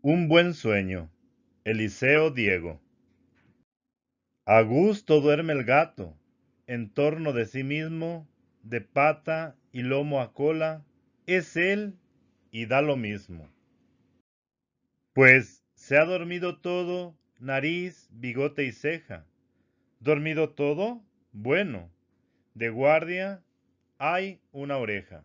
Un buen sueño. Eliseo Diego. A gusto duerme el gato, en torno de sí mismo, de pata y lomo a cola, es él y da lo mismo. Pues se ha dormido todo, nariz, bigote y ceja. ¿Dormido todo? Bueno. De guardia hay una oreja.